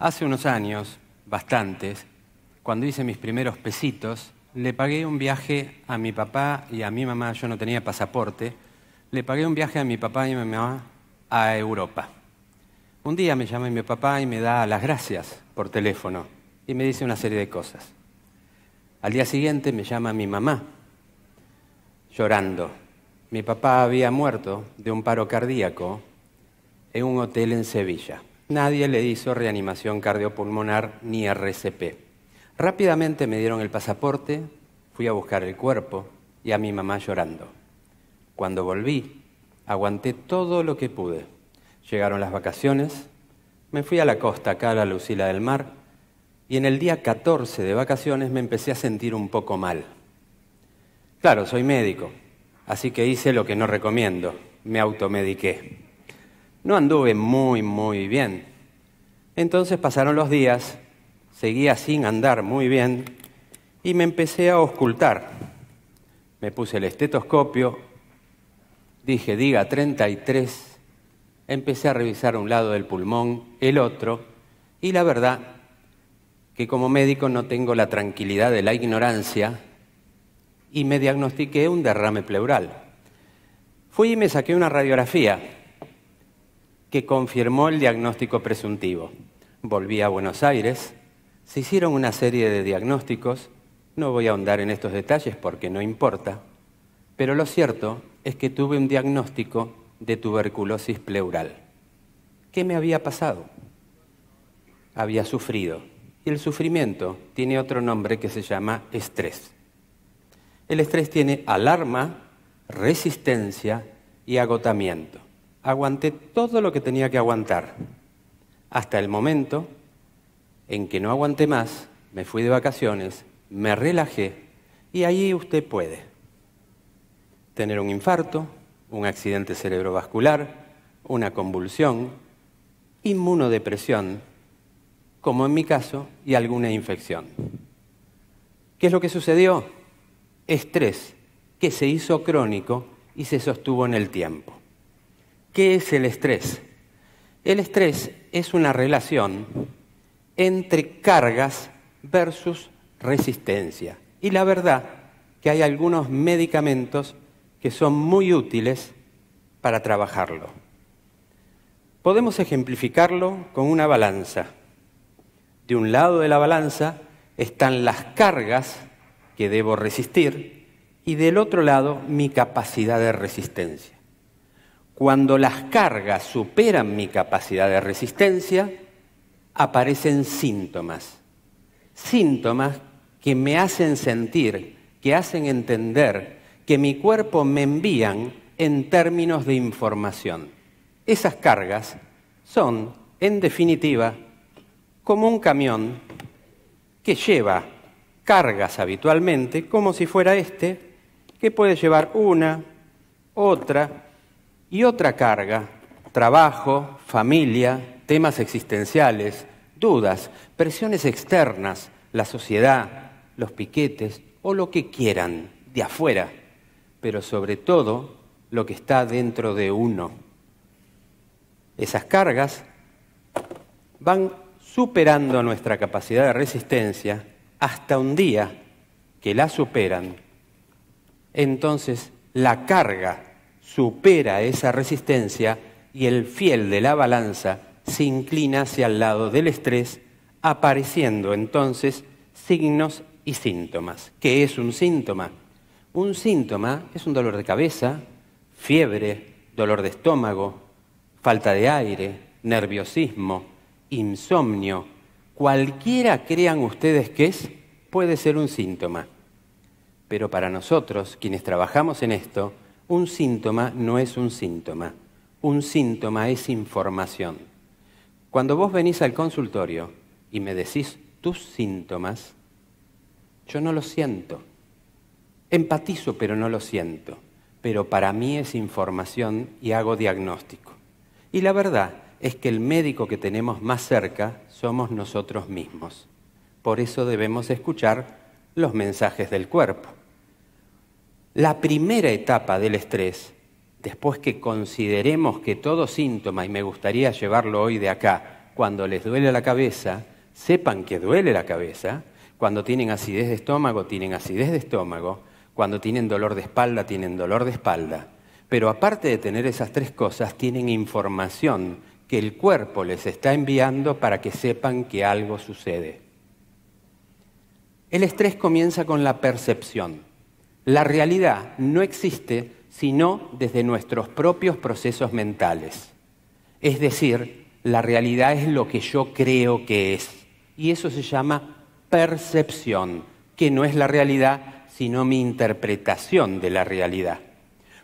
Hace unos años, bastantes, cuando hice mis primeros pesitos, le pagué un viaje a mi papá y a mi mamá, yo no tenía pasaporte, le pagué un viaje a mi papá y a mi mamá a Europa. Un día me llama mi papá y me da las gracias por teléfono y me dice una serie de cosas. Al día siguiente me llama mi mamá, llorando. Mi papá había muerto de un paro cardíaco en un hotel en Sevilla nadie le hizo reanimación cardiopulmonar ni RCP. Rápidamente me dieron el pasaporte, fui a buscar el cuerpo y a mi mamá llorando. Cuando volví, aguanté todo lo que pude. Llegaron las vacaciones, me fui a la costa acá a la Lucila del Mar y en el día 14 de vacaciones me empecé a sentir un poco mal. Claro, soy médico, así que hice lo que no recomiendo, me automediqué. No anduve muy, muy bien. Entonces pasaron los días, seguía sin andar muy bien y me empecé a ocultar. Me puse el estetoscopio, dije, diga 33, empecé a revisar un lado del pulmón, el otro, y la verdad que como médico no tengo la tranquilidad de la ignorancia y me diagnostiqué un derrame pleural. Fui y me saqué una radiografía que confirmó el diagnóstico presuntivo. Volví a Buenos Aires, se hicieron una serie de diagnósticos, no voy a ahondar en estos detalles porque no importa, pero lo cierto es que tuve un diagnóstico de tuberculosis pleural. ¿Qué me había pasado? Había sufrido. Y el sufrimiento tiene otro nombre que se llama estrés. El estrés tiene alarma, resistencia y agotamiento aguanté todo lo que tenía que aguantar, hasta el momento en que no aguanté más, me fui de vacaciones, me relajé y ahí usted puede tener un infarto, un accidente cerebrovascular, una convulsión, inmunodepresión, como en mi caso, y alguna infección. ¿Qué es lo que sucedió? Estrés que se hizo crónico y se sostuvo en el tiempo. ¿Qué es el estrés? El estrés es una relación entre cargas versus resistencia. Y la verdad que hay algunos medicamentos que son muy útiles para trabajarlo. Podemos ejemplificarlo con una balanza. De un lado de la balanza están las cargas que debo resistir y del otro lado mi capacidad de resistencia. Cuando las cargas superan mi capacidad de resistencia, aparecen síntomas. Síntomas que me hacen sentir, que hacen entender, que mi cuerpo me envían en términos de información. Esas cargas son, en definitiva, como un camión que lleva cargas habitualmente, como si fuera este, que puede llevar una, otra, y otra carga, trabajo, familia, temas existenciales, dudas, presiones externas, la sociedad, los piquetes o lo que quieran de afuera, pero sobre todo lo que está dentro de uno. Esas cargas van superando nuestra capacidad de resistencia hasta un día que la superan. Entonces la carga supera esa resistencia y el fiel de la balanza se inclina hacia el lado del estrés, apareciendo entonces signos y síntomas. ¿Qué es un síntoma? Un síntoma es un dolor de cabeza, fiebre, dolor de estómago, falta de aire, nerviosismo, insomnio. Cualquiera crean ustedes que es, puede ser un síntoma. Pero para nosotros, quienes trabajamos en esto, un síntoma no es un síntoma, un síntoma es información. Cuando vos venís al consultorio y me decís tus síntomas, yo no lo siento. Empatizo, pero no lo siento. Pero para mí es información y hago diagnóstico. Y la verdad es que el médico que tenemos más cerca somos nosotros mismos. Por eso debemos escuchar los mensajes del cuerpo. La primera etapa del estrés, después que consideremos que todo síntoma, y me gustaría llevarlo hoy de acá, cuando les duele la cabeza, sepan que duele la cabeza, cuando tienen acidez de estómago, tienen acidez de estómago, cuando tienen dolor de espalda, tienen dolor de espalda. Pero aparte de tener esas tres cosas, tienen información que el cuerpo les está enviando para que sepan que algo sucede. El estrés comienza con la percepción. La realidad no existe sino desde nuestros propios procesos mentales. Es decir, la realidad es lo que yo creo que es. Y eso se llama percepción, que no es la realidad, sino mi interpretación de la realidad.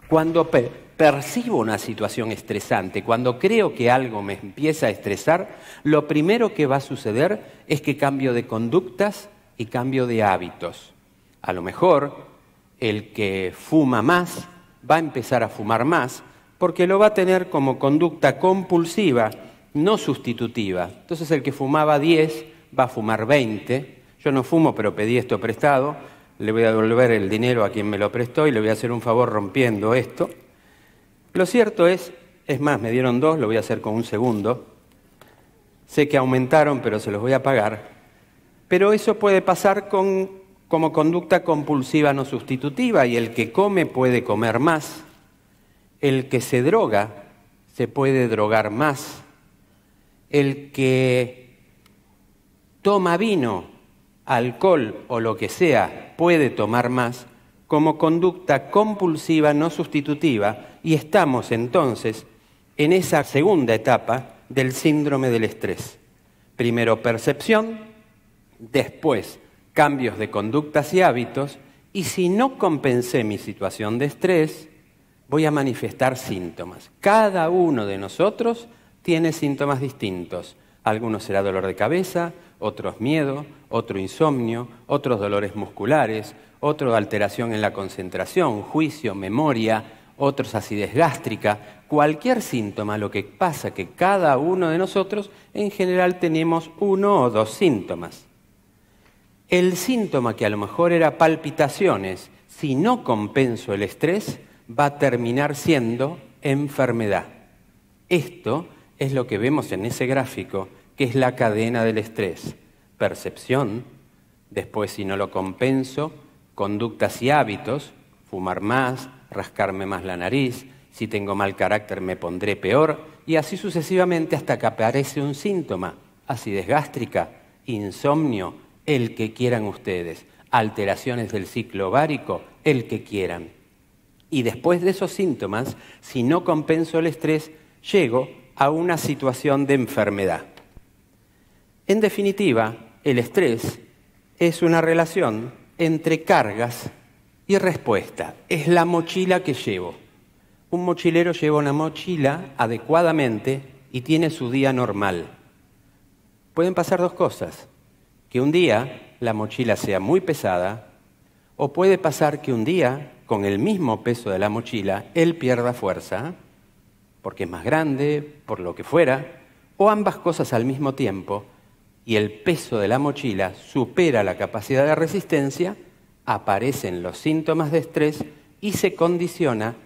Cuando percibo una situación estresante, cuando creo que algo me empieza a estresar, lo primero que va a suceder es que cambio de conductas y cambio de hábitos. A lo mejor el que fuma más va a empezar a fumar más porque lo va a tener como conducta compulsiva, no sustitutiva. Entonces el que fumaba 10 va a fumar 20. Yo no fumo, pero pedí esto prestado. Le voy a devolver el dinero a quien me lo prestó y le voy a hacer un favor rompiendo esto. Lo cierto es, es más, me dieron dos, lo voy a hacer con un segundo. Sé que aumentaron, pero se los voy a pagar. Pero eso puede pasar con como conducta compulsiva no sustitutiva y el que come puede comer más, el que se droga se puede drogar más, el que toma vino, alcohol o lo que sea puede tomar más como conducta compulsiva no sustitutiva y estamos entonces en esa segunda etapa del síndrome del estrés. Primero percepción, después cambios de conductas y hábitos, y si no compensé mi situación de estrés, voy a manifestar síntomas. Cada uno de nosotros tiene síntomas distintos. Algunos será dolor de cabeza, otros miedo, otro insomnio, otros dolores musculares, otro alteración en la concentración, juicio, memoria, otros acidez gástrica. Cualquier síntoma, lo que pasa que cada uno de nosotros en general tenemos uno o dos síntomas el síntoma que a lo mejor era palpitaciones, si no compenso el estrés, va a terminar siendo enfermedad. Esto es lo que vemos en ese gráfico, que es la cadena del estrés. Percepción, después si no lo compenso, conductas y hábitos, fumar más, rascarme más la nariz, si tengo mal carácter me pondré peor, y así sucesivamente hasta que aparece un síntoma, acidez gástrica, insomnio, el que quieran ustedes, alteraciones del ciclo ovárico, el que quieran. Y después de esos síntomas, si no compenso el estrés, llego a una situación de enfermedad. En definitiva, el estrés es una relación entre cargas y respuesta. Es la mochila que llevo. Un mochilero lleva una mochila adecuadamente y tiene su día normal. Pueden pasar dos cosas que un día la mochila sea muy pesada o puede pasar que un día, con el mismo peso de la mochila, él pierda fuerza, porque es más grande, por lo que fuera, o ambas cosas al mismo tiempo, y el peso de la mochila supera la capacidad de resistencia, aparecen los síntomas de estrés y se condiciona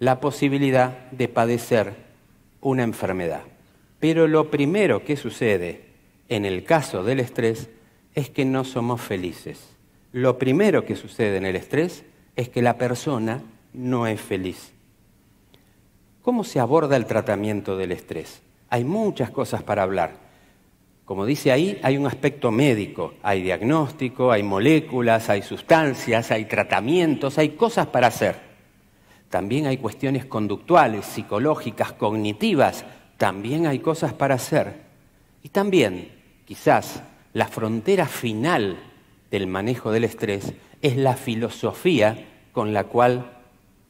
la posibilidad de padecer una enfermedad. Pero lo primero que sucede en el caso del estrés es que no somos felices. Lo primero que sucede en el estrés es que la persona no es feliz. ¿Cómo se aborda el tratamiento del estrés? Hay muchas cosas para hablar. Como dice ahí, hay un aspecto médico, hay diagnóstico, hay moléculas, hay sustancias, hay tratamientos, hay cosas para hacer. También hay cuestiones conductuales, psicológicas, cognitivas, también hay cosas para hacer. Y también, quizás, la frontera final del manejo del estrés es la filosofía con la cual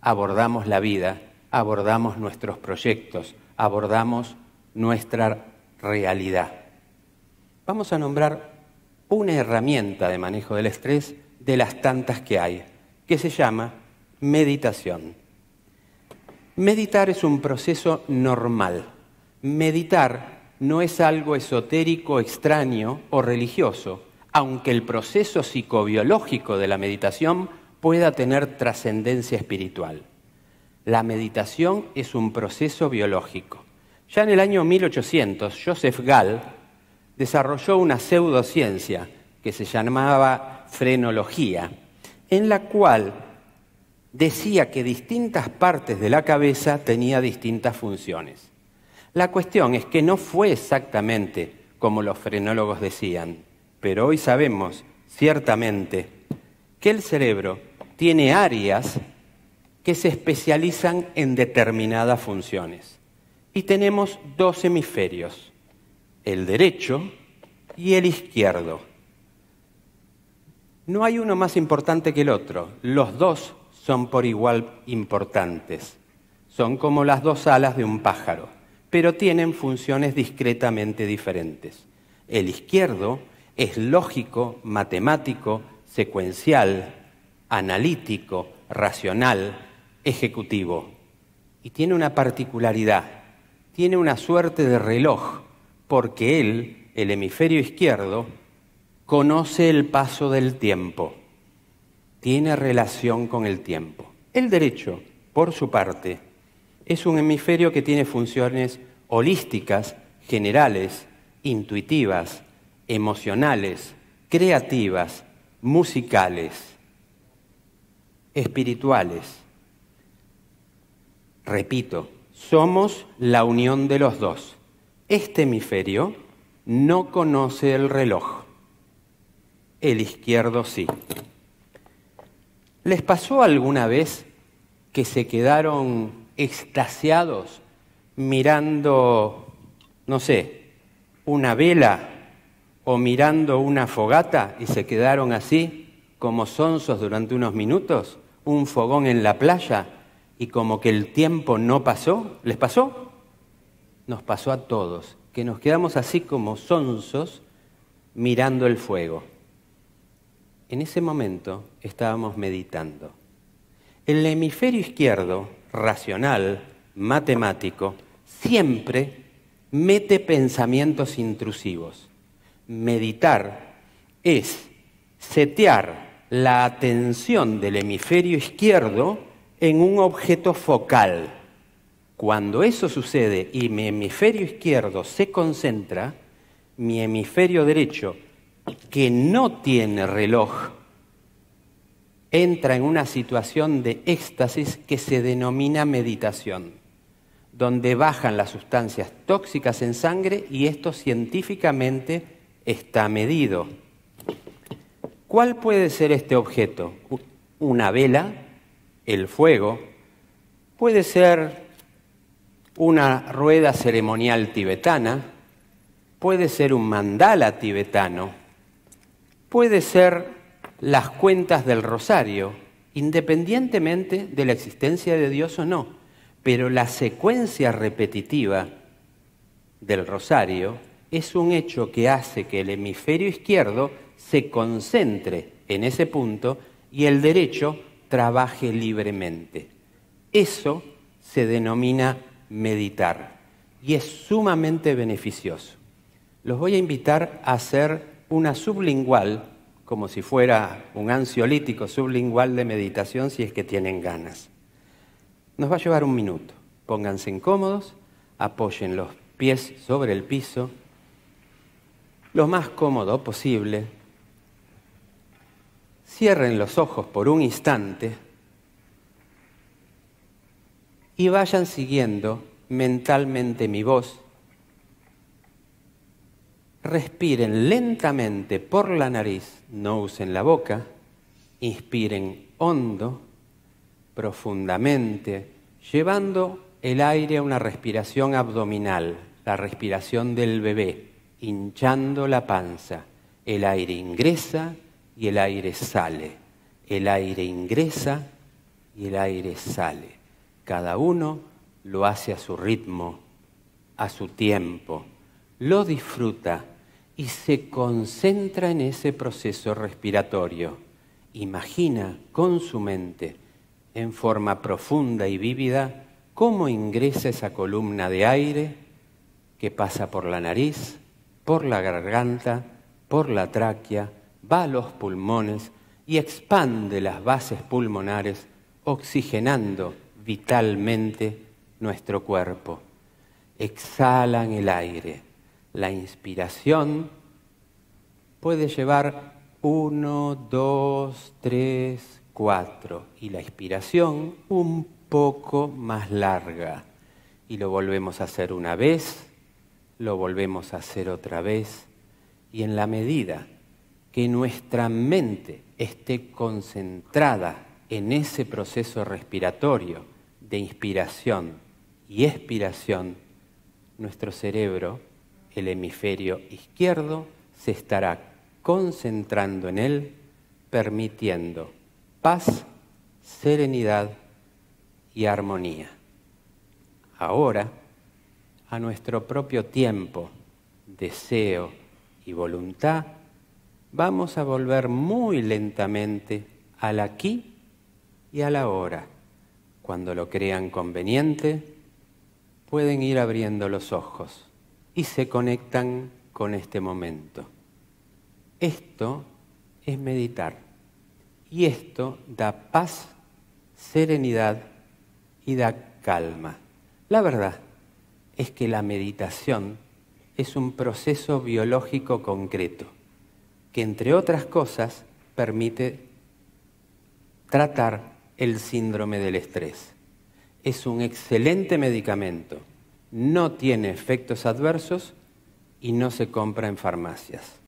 abordamos la vida, abordamos nuestros proyectos, abordamos nuestra realidad. Vamos a nombrar una herramienta de manejo del estrés de las tantas que hay, que se llama meditación. Meditar es un proceso normal. Meditar no es algo esotérico, extraño o religioso, aunque el proceso psicobiológico de la meditación pueda tener trascendencia espiritual. La meditación es un proceso biológico. Ya en el año 1800, Joseph Gall desarrolló una pseudociencia que se llamaba frenología, en la cual decía que distintas partes de la cabeza tenían distintas funciones. La cuestión es que no fue exactamente como los frenólogos decían, pero hoy sabemos ciertamente que el cerebro tiene áreas que se especializan en determinadas funciones. Y tenemos dos hemisferios, el derecho y el izquierdo. No hay uno más importante que el otro, los dos son por igual importantes, son como las dos alas de un pájaro pero tienen funciones discretamente diferentes. El izquierdo es lógico, matemático, secuencial, analítico, racional, ejecutivo. Y tiene una particularidad, tiene una suerte de reloj, porque él, el hemisferio izquierdo, conoce el paso del tiempo, tiene relación con el tiempo. El derecho, por su parte, es un hemisferio que tiene funciones holísticas, generales, intuitivas, emocionales, creativas, musicales, espirituales. Repito, somos la unión de los dos. Este hemisferio no conoce el reloj, el izquierdo sí. ¿Les pasó alguna vez que se quedaron extasiados mirando, no sé, una vela o mirando una fogata y se quedaron así como sonsos durante unos minutos, un fogón en la playa y como que el tiempo no pasó, ¿les pasó? Nos pasó a todos, que nos quedamos así como sonsos mirando el fuego. En ese momento estábamos meditando. El hemisferio izquierdo racional, matemático, siempre mete pensamientos intrusivos. Meditar es setear la atención del hemisferio izquierdo en un objeto focal. Cuando eso sucede y mi hemisferio izquierdo se concentra, mi hemisferio derecho, que no tiene reloj, entra en una situación de éxtasis que se denomina meditación, donde bajan las sustancias tóxicas en sangre y esto científicamente está medido. ¿Cuál puede ser este objeto? Una vela, el fuego, puede ser una rueda ceremonial tibetana, puede ser un mandala tibetano, puede ser las cuentas del rosario, independientemente de la existencia de Dios o no. Pero la secuencia repetitiva del rosario es un hecho que hace que el hemisferio izquierdo se concentre en ese punto y el derecho trabaje libremente. Eso se denomina meditar y es sumamente beneficioso. Los voy a invitar a hacer una sublingual como si fuera un ansiolítico sublingual de meditación si es que tienen ganas. Nos va a llevar un minuto. Pónganse incómodos, apoyen los pies sobre el piso, lo más cómodo posible. Cierren los ojos por un instante y vayan siguiendo mentalmente mi voz respiren lentamente por la nariz, no usen la boca, inspiren hondo, profundamente, llevando el aire a una respiración abdominal, la respiración del bebé, hinchando la panza. El aire ingresa y el aire sale. El aire ingresa y el aire sale. Cada uno lo hace a su ritmo, a su tiempo lo disfruta y se concentra en ese proceso respiratorio. Imagina con su mente, en forma profunda y vívida, cómo ingresa esa columna de aire que pasa por la nariz, por la garganta, por la tráquea, va a los pulmones y expande las bases pulmonares, oxigenando vitalmente nuestro cuerpo. Exhalan el aire la inspiración puede llevar uno, dos, tres, cuatro. Y la expiración un poco más larga. Y lo volvemos a hacer una vez, lo volvemos a hacer otra vez. Y en la medida que nuestra mente esté concentrada en ese proceso respiratorio de inspiración y expiración, nuestro cerebro el hemisferio izquierdo se estará concentrando en él, permitiendo paz, serenidad y armonía. Ahora, a nuestro propio tiempo, deseo y voluntad, vamos a volver muy lentamente al aquí y a la hora. Cuando lo crean conveniente, pueden ir abriendo los ojos y se conectan con este momento. Esto es meditar y esto da paz, serenidad y da calma. La verdad es que la meditación es un proceso biológico concreto que entre otras cosas permite tratar el síndrome del estrés. Es un excelente medicamento no tiene efectos adversos y no se compra en farmacias.